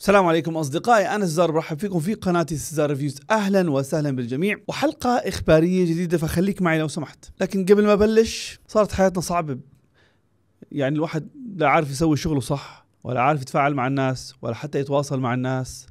السلام عليكم اصدقائي انا الزار برحب فيكم في قناتي سيزار ريفيوز اهلا وسهلا بالجميع وحلقه اخباريه جديده فخليك معي لو سمحت لكن قبل ما ابلش صارت حياتنا صعبه يعني الواحد لا عارف يسوي شغله صح ولا عارف يتفاعل مع الناس ولا حتى يتواصل مع الناس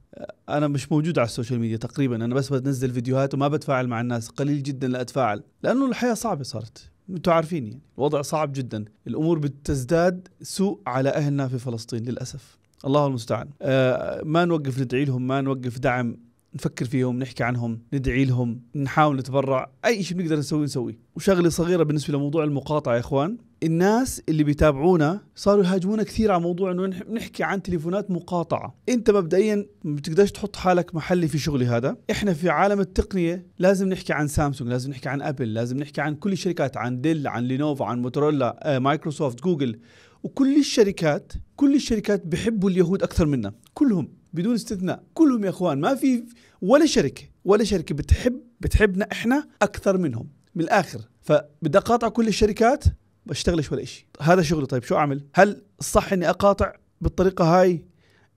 انا مش موجود على السوشيال ميديا تقريبا انا بس بنزل فيديوهات وما بتفاعل مع الناس قليل جدا لا اتفاعل لانه الحياه صعبه صارت انتم عارفين يعني الوضع صعب جدا الامور بتزداد سوء على اهلنا في فلسطين للاسف الله المستعان آه، ما نوقف ندعي لهم ما نوقف دعم نفكر فيهم نحكي عنهم ندعي لهم نحاول نتبرع اي شيء بنقدر نسويه نسويه وشغله صغيره بالنسبه لموضوع المقاطعه يا اخوان الناس اللي بيتابعونا صاروا يهاجمونا كثير على موضوع انه نحكي عن تليفونات مقاطعه انت مبدئيا ما بتقدرش تحط حالك محلي في شغلي هذا احنا في عالم التقنيه لازم نحكي عن سامسونج لازم نحكي عن ابل لازم نحكي عن كل الشركات عن ديل عن لينوفو عن موتورولا آه، مايكروسوفت جوجل وكل الشركات كل الشركات بحبوا اليهود اكثر منا كلهم بدون استثناء كلهم يا اخوان ما في ولا شركه ولا شركه بتحب بتحبنا احنا اكثر منهم من الاخر فبدي اقاطع كل الشركات بشتغلش ولا شيء هذا شغلي طيب شو اعمل هل صح اني اقاطع بالطريقه هاي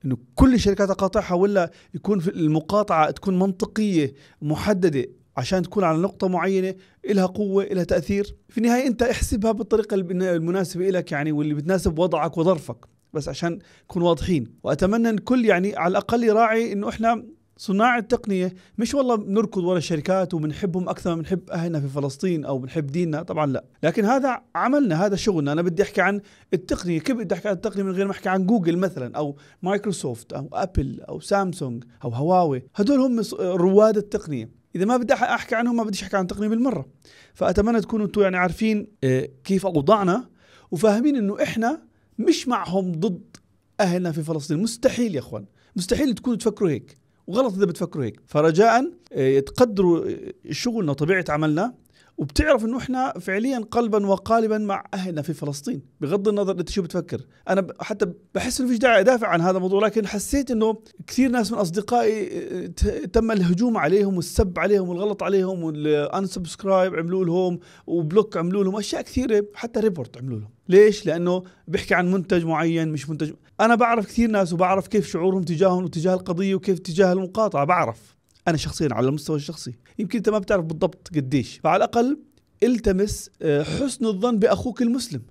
انه كل الشركات اقاطعها ولا يكون في المقاطعه تكون منطقيه محدده عشان تكون على نقطة معينة إلها قوة إلها تأثير في النهاية أنت احسبها بالطريقة المناسبة لك يعني واللي بتناسب وضعك وظرفك بس عشان نكون واضحين وأتمنى أن كل يعني على الأقل يراعي أنه إحنا صناع التقنية مش والله بنركض ورا الشركات وبنحبهم أكثر ما بنحب أهلنا في فلسطين أو بنحب ديننا طبعا لا لكن هذا عملنا هذا شغلنا أنا بدي أحكي عن التقنية كيف بدي أحكي عن التقنية من غير ما أحكي عن جوجل مثلا أو مايكروسوفت أو أبل أو سامسونج أو هواوي هدول هم رواد التقنية اذا ما بدي احكي عنهم ما بديش احكي عن تقنيه بالمره فاتمنى تكونوا انتم يعني عارفين آه، كيف اوضاعنا وفاهمين انه احنا مش معهم ضد اهلنا في فلسطين مستحيل يا اخوان مستحيل تكونوا تفكروا هيك وغلط اذا بتفكروا هيك فرجاء آه، تقدروا آه، شغلنا وطبيعه عملنا وبتعرف انه احنا فعليا قلبا وقالبا مع اهلنا في فلسطين بغض النظر انت شو بتفكر انا حتى بحس انه فيش داعي ادافع عن هذا الموضوع لكن حسيت انه كثير ناس من اصدقائي آه، تم الهجوم عليهم والسب عليهم والغلط عليهم والانسبسكرايب عملوا لهم وبلوك عملوا لهم اشياء كثيره حتى ريبورت عملوا لهم ليش لانه بيحكي عن منتج معين مش منتج انا بعرف كثير ناس وبعرف كيف شعورهم تجاههم وتجاه القضيه وكيف تجاه المقاطعه بعرف انا شخصيا على المستوى الشخصي يمكن انت ما بتعرف بالضبط قديش فعلى الاقل التمس آه، حسن الظن باخوك المسلم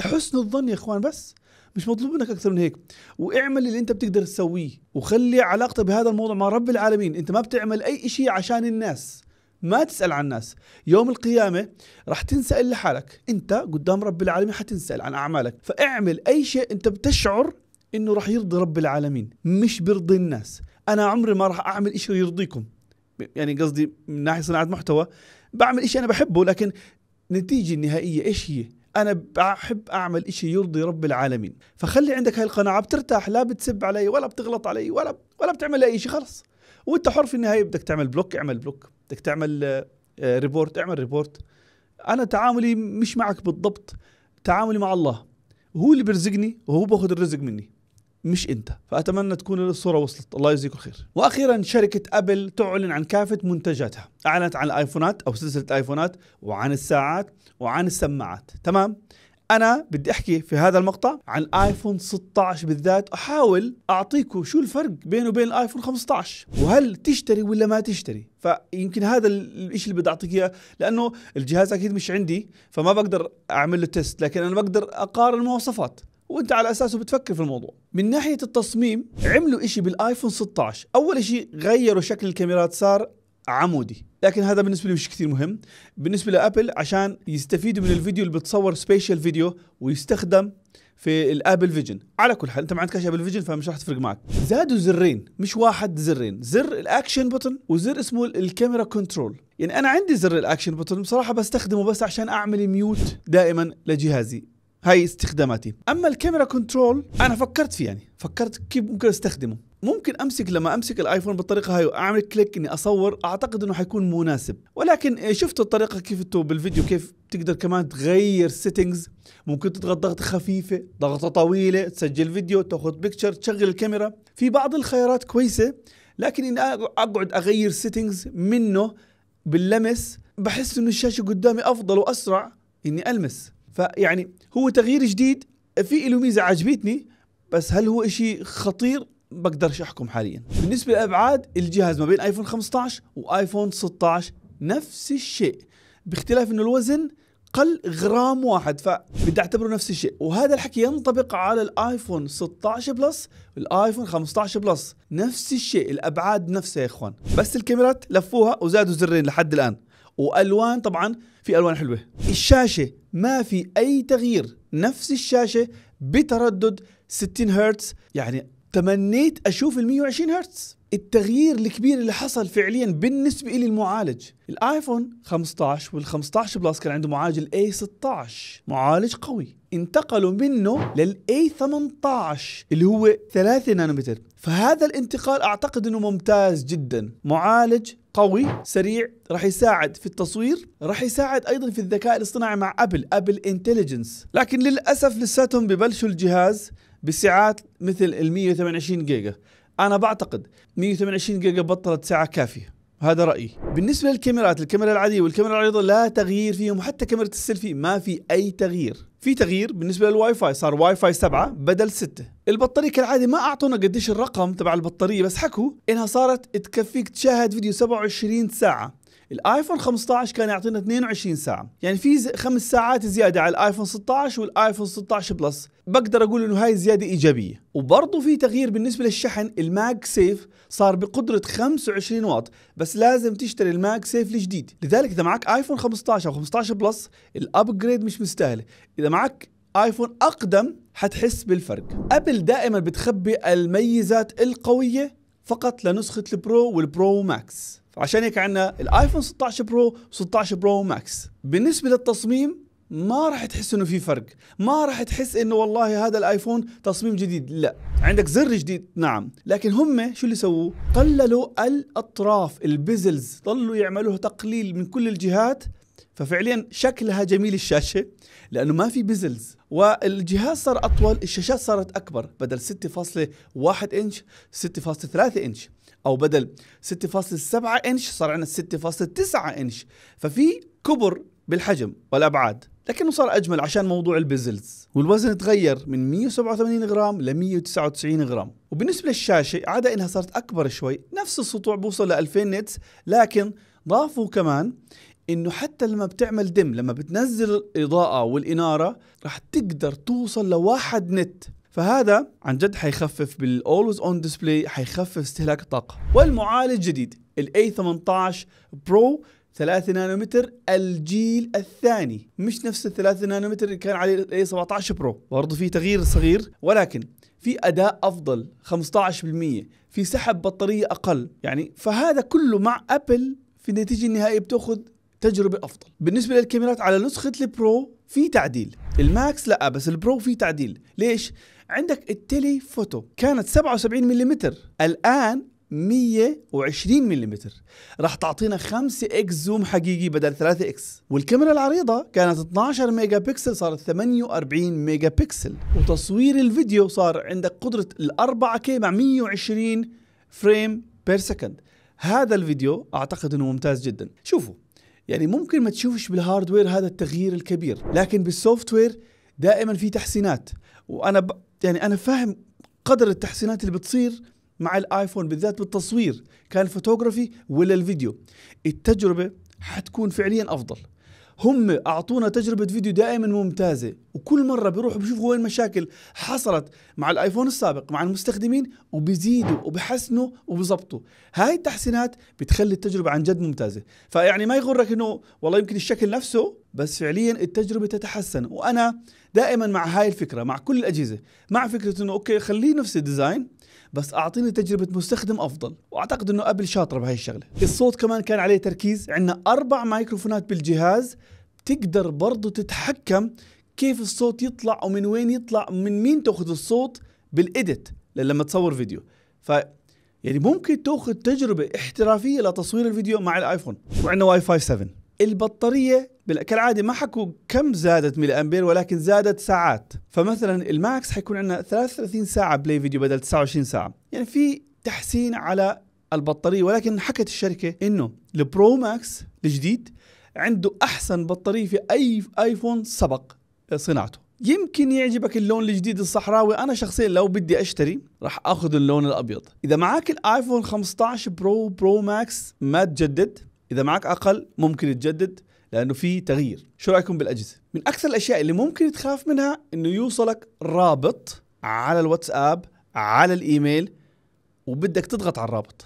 حسن الظن يا اخوان بس مش مطلوب منك اكثر من هيك واعمل اللي انت بتقدر تسويه وخلي علاقتك بهذا الموضوع مع رب العالمين انت ما بتعمل اي شيء عشان الناس ما تسال عن الناس يوم القيامه راح تنسال لحالك انت قدام رب العالمين حتنسال عن اعمالك فاعمل اي شيء انت بتشعر انه راح يرضي رب العالمين مش بيرضي الناس انا عمري ما راح اعمل شيء يرضيكم يعني قصدي من ناحيه صناعه محتوى بعمل شيء انا بحبه لكن النتيجه النهائيه ايش هي؟ انا بحب اعمل شيء يرضي رب العالمين فخلي عندك هاي القناعه بترتاح لا بتسب علي ولا بتغلط علي ولا ولا بتعمل لي اي شيء خلص وانت حر في النهايه بدك تعمل بلوك اعمل بلوك بدك تعمل آه، ريبورت اعمل ريبورت انا تعاملي مش معك بالضبط تعاملي مع الله هو اللي بيرزقني وهو باخذ الرزق مني مش انت فاتمنى تكون الصوره وصلت الله يجزيكم الخير واخيرا شركه ابل تعلن عن كافه منتجاتها اعلنت عن الايفونات او سلسله الايفونات وعن الساعات وعن السماعات تمام انا بدي احكي في هذا المقطع عن ايفون 16 بالذات احاول اعطيكم شو الفرق بينه وبين الايفون 15 وهل تشتري ولا ما تشتري فيمكن هذا الشيء اللي بدي اعطيك اياه لانه الجهاز اكيد مش عندي فما بقدر اعمل له تيست لكن انا بقدر اقارن المواصفات وانت على اساسه بتفكر في الموضوع من ناحيه التصميم عملوا شيء بالايفون 16 اول شيء غيروا شكل الكاميرات صار عمودي لكن هذا بالنسبه لي مش كثير مهم بالنسبه لابل عشان يستفيدوا من الفيديو اللي بتصور سبيشال فيديو ويستخدم في الابل فيجن على كل حال انت ما عندكش ابل فيجن فمش راح تفرق معك زادوا زرين مش واحد زرين زر الاكشن بوتن وزر اسمه الكاميرا كنترول يعني انا عندي زر الاكشن بوتن بصراحه بستخدمه بس عشان اعمل ميوت دائما لجهازي هاي استخداماتي اما الكاميرا كنترول انا فكرت فيه يعني فكرت كيف ممكن استخدمه ممكن امسك لما امسك الايفون بالطريقه هاي واعمل كليك اني اصور اعتقد انه حيكون مناسب ولكن شفتوا الطريقه كيف بالفيديو كيف تقدر كمان تغير سيتنجز ممكن تضغط ضغطة خفيفة ضغطة طويلة تسجل فيديو تاخذ بيكتشر تشغل الكاميرا في بعض الخيارات كويسة لكن اني اقعد اغير سيتنجز منه باللمس بحس انه الشاشة قدامي افضل واسرع اني المس فيعني هو تغيير جديد في له ميزه عجبتني بس هل هو شيء خطير بقدرش احكم حاليا بالنسبه للابعاد الجهاز ما بين ايفون 15 وايفون 16 نفس الشيء باختلاف انه الوزن قل غرام واحد فبدي اعتبره نفس الشيء وهذا الحكي ينطبق على الايفون 16 بلس والايفون 15 بلس نفس الشيء الابعاد نفسها يا اخوان بس الكاميرات لفوها وزادوا زرين لحد الان والوان طبعا في الوان حلوه الشاشه ما في اي تغيير نفس الشاشه بتردد 60 هرتز يعني تمنيت اشوف ال 120 هرتز التغيير الكبير اللي حصل فعليا بالنسبه لي المعالج الايفون 15 وال 15 بلس كان عنده معالج الاي 16 معالج قوي انتقلوا منه للاي 18 اللي هو 3 نانومتر فهذا الانتقال اعتقد انه ممتاز جدا معالج قوي سريع راح يساعد في التصوير راح يساعد ايضا في الذكاء الاصطناعي مع ابل ابل انتليجنس لكن للاسف لساتهم ببلشوا الجهاز بسعات مثل ال 128 جيجا انا بعتقد 128 جيجا بطلت ساعه كافيه هذا رايي بالنسبه للكاميرات الكاميرا العاديه والكاميرا العريضه لا تغيير فيهم حتى كاميرا السيلفي ما في اي تغيير في تغيير بالنسبه للواي فاي صار واي فاي 7 بدل 6 البطاريه كالعاده ما اعطونا قديش الرقم تبع البطاريه بس حكوا انها صارت تكفيك تشاهد فيديو 27 ساعه الايفون 15 كان يعطينا 22 ساعه يعني في خمس ساعات زياده على الايفون 16 والايفون 16 بلس بقدر اقول انه هاي زياده ايجابيه وبرضه في تغيير بالنسبه للشحن الماك سيف صار بقدره 25 واط بس لازم تشتري الماك سيف الجديد لذلك اذا معك ايفون 15 او 15 بلس الابجريد مش مستاهل اذا معك ايفون اقدم حتحس بالفرق أبل دائما بتخبي الميزات القوية فقط لنسخة البرو والبرو ماكس فعشان هيك عندنا الايفون 16 برو 16 برو ماكس بالنسبة للتصميم ما راح تحس انه في فرق ما راح تحس انه والله هذا الايفون تصميم جديد لا عندك زر جديد نعم لكن هم شو اللي سووا قللوا الاطراف البيزلز ضلوا يعملوا تقليل من كل الجهات ففعليا شكلها جميل الشاشه لانه ما في بزلز والجهاز صار اطول الشاشات صارت اكبر بدل 6.1 انش 6.3 انش او بدل 6.7 انش صار عندنا 6.9 انش ففي كبر بالحجم والابعاد لكنه صار اجمل عشان موضوع البزلز والوزن تغير من 187 غرام ل 199 غرام وبالنسبه للشاشه عدا انها صارت اكبر شوي نفس السطوع بوصل ل 2000 نتس لكن ضافوا كمان انه حتى لما بتعمل دم لما بتنزل الاضاءه والاناره راح تقدر توصل لواحد نت فهذا عن جد حيخفف بالاولويز اون ديسبلاي حيخفف استهلاك الطاقه والمعالج جديد الاي 18 برو 3 نانومتر الجيل الثاني مش نفس ال 3 نانومتر اللي كان عليه الاي 17 برو برضه في تغيير صغير ولكن في اداء افضل 15% في سحب بطاريه اقل يعني فهذا كله مع ابل في النتيجه النهائيه بتاخذ تجربه افضل بالنسبه للكاميرات على نسخه البرو في تعديل الماكس لا بس البرو في تعديل ليش عندك التلي فوتو كانت 77 ملم الان 120 ملم راح تعطينا 5 اكس زوم حقيقي بدل 3 اكس والكاميرا العريضه كانت 12 ميجا بكسل صارت 48 ميجا بكسل وتصوير الفيديو صار عندك قدره ال 4 كي مع 120 فريم بير سكند هذا الفيديو اعتقد انه ممتاز جدا شوفوا يعني ممكن ما تشوفش بالهاردوير هذا التغيير الكبير لكن بالسوفت وير دائما في تحسينات وانا ب... يعني انا فاهم قدر التحسينات اللي بتصير مع الايفون بالذات بالتصوير كان الفوتوغرافي ولا الفيديو التجربه حتكون فعليا افضل هم اعطونا تجربه فيديو دائما ممتازه وكل مره بيروحوا بيشوفوا وين مشاكل حصلت مع الايفون السابق مع المستخدمين وبيزيدوا وبحسنوا وبيظبطوا هاي التحسينات بتخلي التجربه عن جد ممتازه فيعني ما يغرك انه والله يمكن الشكل نفسه بس فعليا التجربه تتحسن وانا دائما مع هاي الفكره مع كل الاجهزه مع فكره انه اوكي خليه نفس الديزاين بس اعطيني تجربه مستخدم افضل واعتقد انه ابل شاطره بهي الشغله الصوت كمان كان عليه تركيز عندنا اربع مايكروفونات بالجهاز تقدر برضه تتحكم كيف الصوت يطلع ومن وين يطلع من مين تاخذ الصوت بالإيديت لما تصور فيديو ف يعني ممكن تاخذ تجربه احترافيه لتصوير الفيديو مع الايفون وعندنا واي فاي 7 البطارية كالعادة ما حكوا كم زادت ملي أمبير ولكن زادت ساعات فمثلا الماكس حيكون عندنا 33 ساعة بلاي فيديو بدل 29 ساعة يعني في تحسين على البطارية ولكن حكت الشركة إنه البرو ماكس الجديد عنده أحسن بطارية في أي آيفون سبق صناعته يمكن يعجبك اللون الجديد الصحراوي انا شخصيا لو بدي اشتري راح اخذ اللون الابيض اذا معك الايفون 15 برو برو ماكس ما تجدد اذا معك اقل ممكن تجدد لانه في تغيير شو رايكم بالاجهزه من اكثر الاشياء اللي ممكن تخاف منها انه يوصلك رابط على الواتساب على الايميل وبدك تضغط على الرابط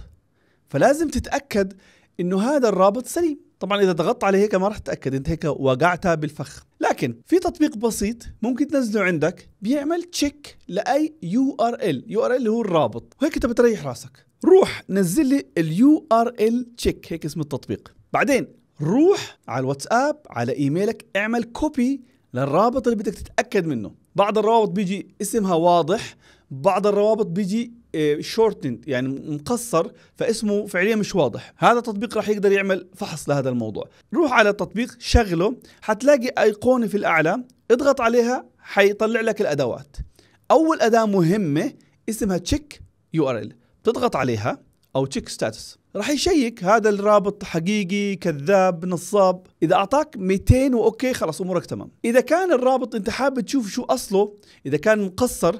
فلازم تتاكد انه هذا الرابط سليم طبعا اذا ضغطت عليه هيك ما راح تتاكد انت هيك وقعتها بالفخ لكن في تطبيق بسيط ممكن تنزله عندك بيعمل تشيك لاي يو ار ال يو ار ال هو الرابط وهيك انت بتريح راسك روح نزل لي اليو ار ال تشيك هيك اسم التطبيق بعدين روح على الواتساب على ايميلك اعمل كوبي للرابط اللي بدك تتاكد منه بعض الروابط بيجي اسمها واضح بعض الروابط بيجي شورتند آه، يعني مقصر فاسمه فعليا مش واضح هذا التطبيق راح يقدر يعمل فحص لهذا الموضوع روح على التطبيق شغله حتلاقي ايقونه في الاعلى اضغط عليها حيطلع لك الادوات اول اداه مهمه اسمها تشيك يو ار ال تضغط عليها او تشيك ستاتس راح يشيك هذا الرابط حقيقي كذاب نصاب اذا اعطاك 200 واوكي خلاص امورك تمام اذا كان الرابط انت حابب تشوف شو اصله اذا كان مقصر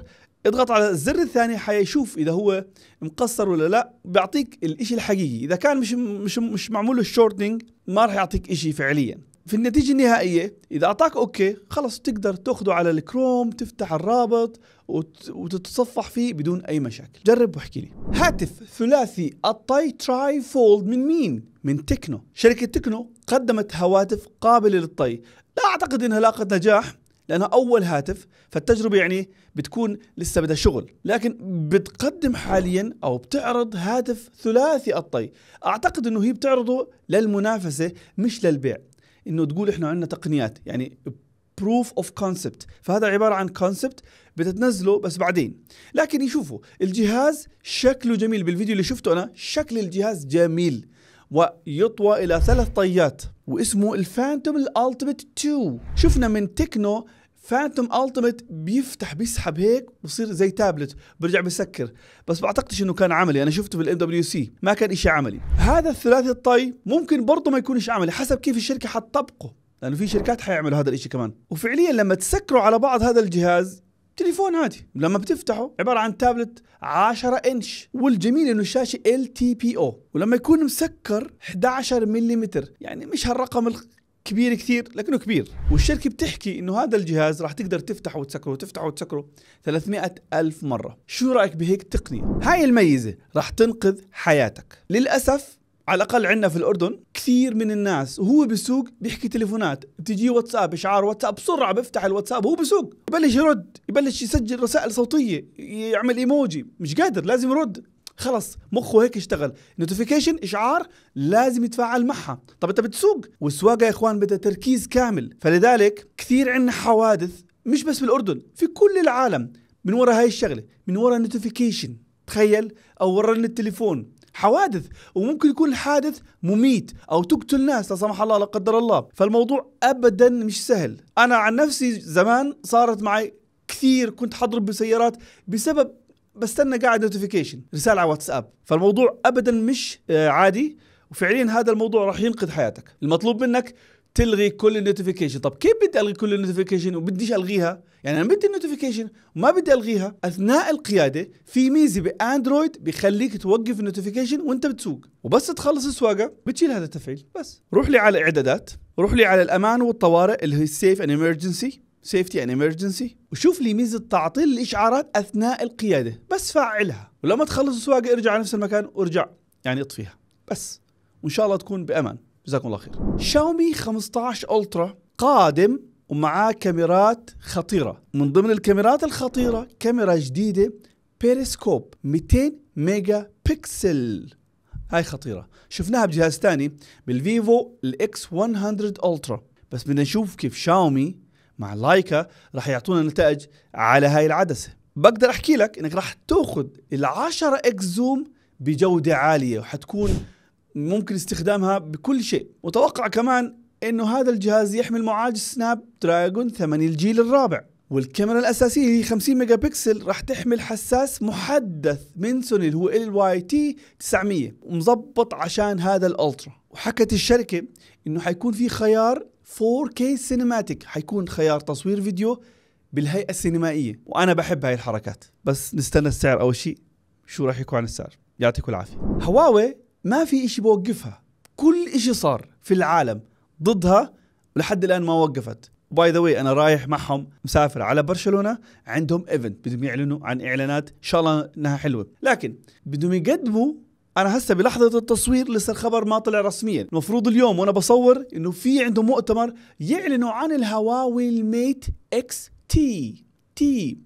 اضغط على الزر الثاني حيشوف اذا هو مقصر ولا لا بيعطيك الشيء الحقيقي اذا كان مش مش مش معمول له ما راح يعطيك شيء فعليا في النتيجة النهائية إذا أعطاك أوكي خلص تقدر تأخذه على الكروم تفتح الرابط وتتصفح فيه بدون أي مشاكل جرب واحكي لي هاتف ثلاثي الطي تراي فولد من مين؟ من تكنو شركة تكنو قدمت هواتف قابلة للطي لا أعتقد أنها لاقت نجاح لأنها أول هاتف فالتجربة يعني بتكون لسه بدها شغل لكن بتقدم حاليا أو بتعرض هاتف ثلاثي الطي أعتقد أنه هي بتعرضه للمنافسة مش للبيع انه تقول احنا عندنا تقنيات يعني بروف اوف كونسبت فهذا عباره عن كونسبت بتتنزله بس بعدين لكن يشوفوا الجهاز شكله جميل بالفيديو اللي شفته انا شكل الجهاز جميل ويطوى الى ثلاث طيات واسمه الفانتوم الالتيميت 2 شفنا من تكنو فانتوم التيمت بيفتح بيسحب هيك بصير زي تابلت برجع بسكر بس بعتقدش انه كان عملي انا شفته بالام دبليو سي ما كان إشي عملي هذا الثلاثي الطي ممكن برضه ما يكونش عملي حسب كيف الشركه حتطبقه لانه في شركات حيعملوا هذا الإشي كمان وفعليا لما تسكروا على بعض هذا الجهاز تليفون عادي لما بتفتحه عباره عن تابلت 10 انش والجميل انه الشاشه ال تي بي او ولما يكون مسكر 11 ملم يعني مش هالرقم كبير كثير لكنه كبير والشركة بتحكي انه هذا الجهاز راح تقدر تفتحه وتسكره وتفتحه وتسكره 300 ألف مرة شو رأيك بهيك تقنية هاي الميزة راح تنقذ حياتك للأسف على الاقل عندنا في الاردن كثير من الناس وهو بسوق بيحكي تليفونات بتجيه واتساب اشعار واتساب بسرعه بيفتح الواتساب وهو بسوق يبلش يرد يبلش يسجل رسائل صوتيه يعمل ايموجي مش قادر لازم يرد خلص مخه هيك اشتغل نوتيفيكيشن اشعار لازم يتفاعل معها طب انت بتسوق والسواقه يا اخوان بدها تركيز كامل فلذلك كثير عندنا حوادث مش بس بالاردن في كل العالم من وراء هاي الشغله من وراء نوتيفيكيشن تخيل او ورا التليفون حوادث وممكن يكون الحادث مميت او تقتل ناس لا سمح الله لا قدر الله فالموضوع ابدا مش سهل انا عن نفسي زمان صارت معي كثير كنت حضرب بسيارات بسبب بستنى قاعد نوتيفيكيشن رساله على واتساب فالموضوع ابدا مش آه، عادي وفعليا هذا الموضوع راح ينقذ حياتك المطلوب منك تلغي كل النوتيفيكيشن طب كيف بدي الغي كل النوتيفيكيشن وبديش الغيها يعني انا بدي النوتيفيكيشن وما بدي الغيها اثناء القياده في ميزه باندرويد بيخليك توقف النوتيفيكيشن وانت بتسوق وبس تخلص السواقه بتشيل هذا التفعيل بس روح لي على الاعدادات روح لي على الامان والطوارئ اللي هي السيف ان ايمرجنسي سيفتي ان امرجنسي وشوف لي ميزه تعطيل الاشعارات اثناء القياده بس فعلها ولما تخلص السواقه ارجع على نفس المكان وارجع يعني اطفيها بس وان شاء الله تكون بامان جزاكم الله خير شاومي 15 الترا قادم ومعاه كاميرات خطيره من ضمن الكاميرات الخطيره كاميرا جديده بيريسكوب 200 ميجا بكسل هاي خطيره شفناها بجهاز ثاني بالفيفو الاكس 100 الترا بس بدنا نشوف كيف شاومي مع لايكا راح يعطونا نتائج على هاي العدسه بقدر احكي لك انك راح تاخذ ال10 اكس زوم بجوده عاليه وحتكون ممكن استخدامها بكل شيء وتوقع كمان انه هذا الجهاز يحمل معالج سناب دراجون 8 الجيل الرابع والكاميرا الأساسية هي 50 ميجا بكسل راح تحمل حساس محدث من سوني اللي هو ال واي تي 900 ومظبط عشان هذا الألترا وحكت الشركة إنه حيكون في خيار 4K سينماتيك حيكون خيار تصوير فيديو بالهيئة السينمائية وأنا بحب هاي الحركات بس نستنى السعر أول شيء شو راح يكون عن السعر يعطيكم العافية هواوي ما في إشي بوقفها كل إشي صار في العالم ضدها ولحد الآن ما وقفت باي ذا واي انا رايح معهم مسافر على برشلونه عندهم ايفنت بدهم يعلنوا عن اعلانات ان شاء الله انها حلوه لكن بدهم يقدموا انا هسه بلحظه التصوير لسه الخبر ما طلع رسميا المفروض اليوم وانا بصور انه في عندهم مؤتمر يعلنوا عن الهواوي الميت اكس تي تي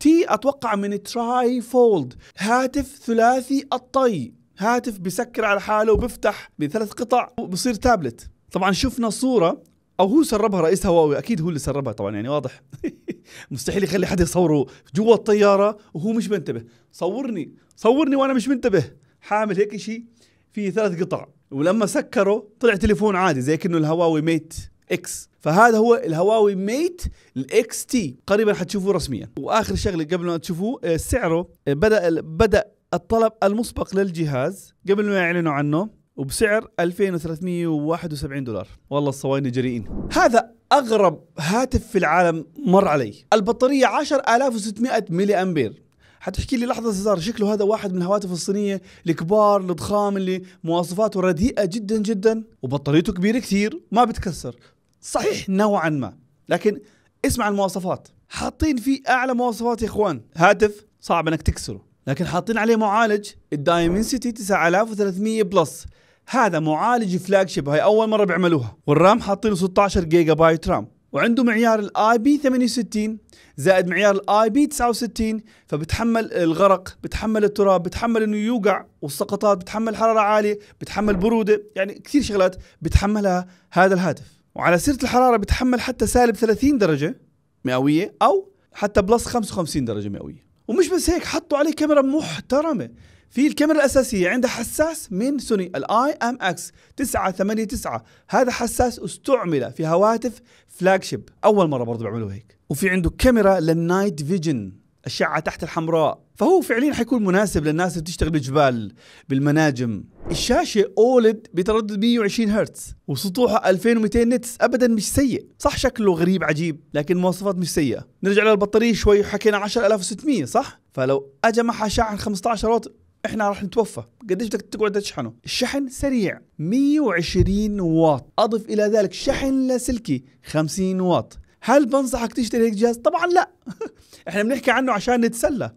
تي اتوقع من تراي فولد هاتف ثلاثي الطي هاتف بسكر على حاله وبفتح بثلاث قطع وبصير تابلت طبعا شفنا صوره او هو سربها رئيس هواوي اكيد هو اللي سربها طبعا يعني واضح مستحيل يخلي حد يصوره جوا الطياره وهو مش منتبه صورني صورني وانا مش منتبه حامل هيك شيء فيه ثلاث قطع ولما سكره طلع تليفون عادي زي كأنه الهواوي ميت اكس فهذا هو الهواوي ميت الاكس تي قريبا حتشوفوه رسميا واخر شغله قبل ما تشوفوه آه، سعره آه، بدا بدا الطلب المسبق للجهاز قبل ما يعلنوا عنه وبسعر 2371 دولار والله الصوايني جريئين هذا اغرب هاتف في العالم مر علي البطاريه 10600 ملي امبير حتحكي لي لحظه سزار شكله هذا واحد من الهواتف الصينيه الكبار الضخام اللي مواصفاته رديئه جدا جدا وبطاريته كبيره كثير ما بتكسر صحيح نوعا ما لكن اسمع المواصفات حاطين فيه اعلى مواصفات يا اخوان هاتف صعب انك تكسره لكن حاطين عليه معالج الدايمنسيتي 9300 بلس هذا معالج فلاج شيب هاي اول مره بيعملوها والرام حاطين 16 جيجا بايت رام وعنده معيار الاي بي 68 زائد معيار الاي بي 69 فبتحمل الغرق بتحمل التراب بتحمل انه يوقع والسقطات بتحمل حراره عاليه بتحمل بروده يعني كثير شغلات بتحملها هذا الهاتف وعلى سيره الحراره بتحمل حتى سالب 30 درجه مئويه او حتى بلس 55 درجه مئويه ومش بس هيك حطوا عليه كاميرا محترمه في الكاميرا الأساسية عندها حساس من سوني الاي ام اكس 989 هذا حساس استعمل في هواتف فلاج شيب أول مرة برضو بيعملوا هيك وفي عنده كاميرا للنايت فيجن أشعة تحت الحمراء فهو فعليا حيكون مناسب للناس اللي بتشتغل بالجبال بالمناجم الشاشة أولد بتردد 120 هرتز وسطوحها 2200 نتس أبدا مش سيء صح شكله غريب عجيب لكن مواصفات مش سيئة نرجع للبطارية شوي حكينا 10600 صح فلو أجى معها شاحن 15 واط احنا راح نتوفى قديش بدك تقعد تشحنه الشحن سريع 120 واط اضف الى ذلك شحن لاسلكي 50 واط هل بنصحك تشتري هيك جهاز طبعا لا احنا بنحكي عنه عشان نتسلى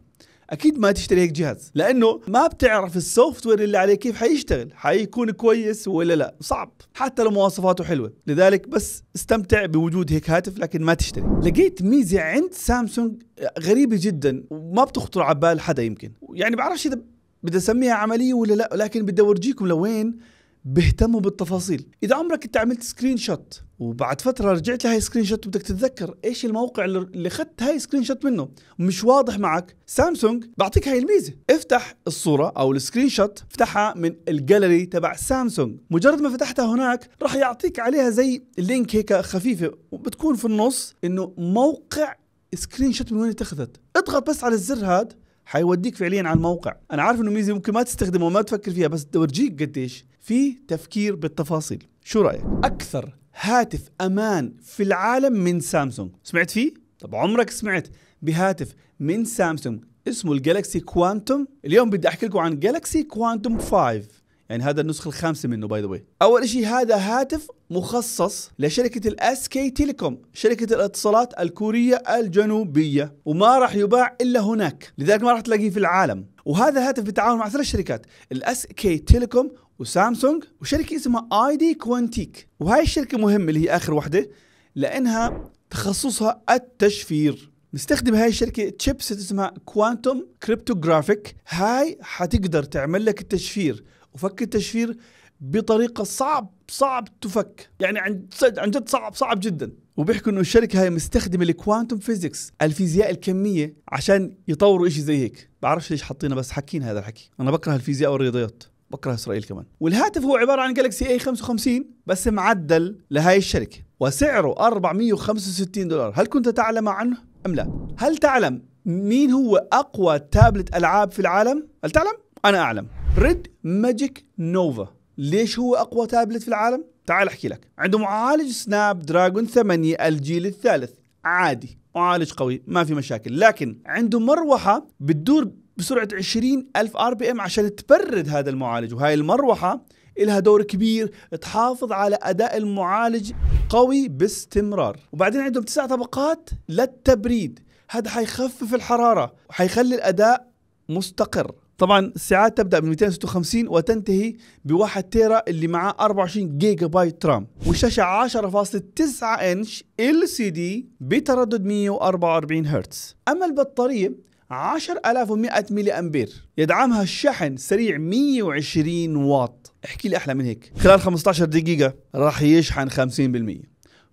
اكيد ما تشتري هيك جهاز لانه ما بتعرف السوفت وير اللي عليه كيف حيشتغل حيكون كويس ولا لا صعب حتى لو مواصفاته حلوه لذلك بس استمتع بوجود هيك هاتف لكن ما تشتري لقيت ميزه عند سامسونج غريبه جدا وما بتخطر على بال حدا يمكن يعني بعرفش اذا بدي اسميها عمليه ولا لا لكن بدي اورجيكم لوين بيهتموا بالتفاصيل اذا عمرك انت عملت سكرين شوت وبعد فتره رجعت لهاي سكرين شوت بدك تتذكر ايش الموقع اللي اخذت هاي سكرين شوت منه مش واضح معك سامسونج بعطيك هاي الميزه افتح الصوره او السكرين شوت افتحها من الجاليري تبع سامسونج مجرد ما فتحتها هناك راح يعطيك عليها زي لينك هيك خفيفه وبتكون في النص انه موقع سكرين شوت من وين اتخذت اضغط بس على الزر هذا حيوديك فعليا على الموقع انا عارف انه ميزه ممكن ما تستخدمها وما تفكر فيها بس تورجيك قديش في تفكير بالتفاصيل شو رايك اكثر هاتف امان في العالم من سامسونج سمعت فيه طب عمرك سمعت بهاتف من سامسونج اسمه الجالكسي كوانتوم اليوم بدي احكي لكم عن جالكسي كوانتوم 5 يعني هذا النسخه الخامسه منه باي ذا واي اول شيء هذا هاتف مخصص لشركه الاس كي تيليكوم شركه الاتصالات الكوريه الجنوبيه وما راح يباع الا هناك لذلك ما راح تلاقيه في العالم وهذا هاتف بالتعاون مع ثلاث شركات الاس كي تيليكوم وسامسونج وشركه اسمها اي دي كوانتيك وهاي الشركه مهمه اللي هي اخر وحده لانها تخصصها التشفير نستخدم هاي الشركة تشيبس اسمها كوانتوم كريبتوغرافيك هاي حتقدر تعمل لك التشفير وفك التشفير بطريقه صعب صعب تفك يعني عن عن جد صعب صعب جدا وبيحكوا انه الشركه هاي مستخدمه الكوانتم فيزيكس الفيزياء الكميه عشان يطوروا شيء زي هيك بعرفش ليش حاطينها بس حاكين هذا الحكي انا بكره الفيزياء والرياضيات بكره اسرائيل كمان والهاتف هو عباره عن جالكسي اي 55 بس معدل لهاي الشركه وسعره 465 دولار هل كنت تعلم عنه ام لا هل تعلم مين هو اقوى تابلت العاب في العالم هل تعلم انا اعلم ريد ماجيك نوفا ليش هو اقوى تابلت في العالم تعال احكي لك عنده معالج سناب دراجون 8 الجيل الثالث عادي معالج قوي ما في مشاكل لكن عنده مروحه بتدور بسرعه 20 الف ار بي ام عشان تبرد هذا المعالج وهاي المروحه لها دور كبير تحافظ على اداء المعالج قوي باستمرار وبعدين عندهم تسع طبقات للتبريد هذا حيخفف الحراره وحيخلي الاداء مستقر طبعا الساعات تبدا ب 256 وتنتهي ب 1 تيرا اللي معاه 24 جيجا بايت رام والشاشه 10.9 انش ال سي دي بتردد 144 هرتز اما البطاريه 10100 ملي امبير يدعمها الشحن سريع 120 واط احكي لي احلى من هيك خلال 15 دقيقه راح يشحن 50%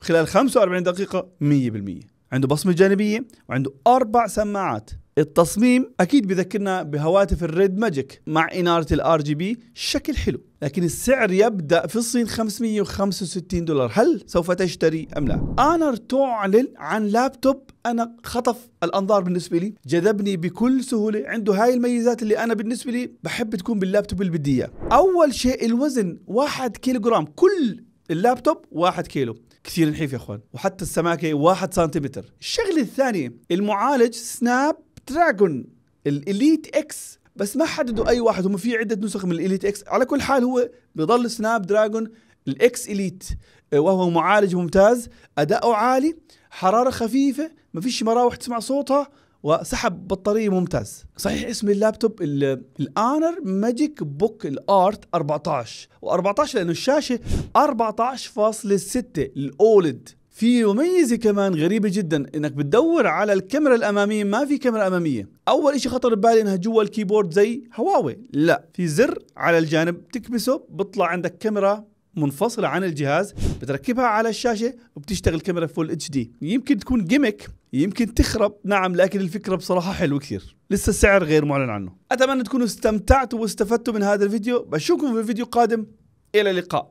خلال 45 دقيقه 100% عنده بصمه جانبيه وعنده اربع سماعات التصميم اكيد بذكرنا بهواتف الريد ماجيك مع اناره الار جي بي شكل حلو لكن السعر يبدا في الصين 565 دولار هل سوف تشتري ام لا انر تعلن عن لابتوب انا خطف الانظار بالنسبه لي جذبني بكل سهوله عنده هاي الميزات اللي انا بالنسبه لي بحب تكون باللابتوب اللي بدي اياه اول شيء الوزن 1 كيلوغرام كل اللابتوب 1 كيلو كثير نحيف يا اخوان وحتى السماكه 1 سنتيمتر الشغله الثانيه المعالج سناب دراجون الاليت اكس بس ما حددوا اي واحد هم في عده نسخ من الاليت اكس على كل حال هو بيضل سناب دراجون الاكس اليت وهو معالج ممتاز اداؤه عالي حراره خفيفه ما فيش مراوح تسمع صوتها وسحب بطاريه ممتاز صحيح اسم اللابتوب الانر ماجيك بوك الارت 14 و14 لانه الشاشه 14.6 الاولد في مميزه كمان غريبه جدا انك بتدور على الكاميرا الاماميه ما في كاميرا اماميه اول إشي خطر ببالي انها جوا الكيبورد زي هواوي لا في زر على الجانب تكبسه بطلع عندك كاميرا منفصلة عن الجهاز بتركبها على الشاشة وبتشتغل كاميرا فول اتش دي يمكن تكون جيمك يمكن تخرب نعم لكن الفكرة بصراحة حلوة كثير لسه السعر غير معلن عنه أتمنى تكونوا استمتعتوا واستفدتوا من هذا الفيديو بشوفكم في فيديو قادم إلى اللقاء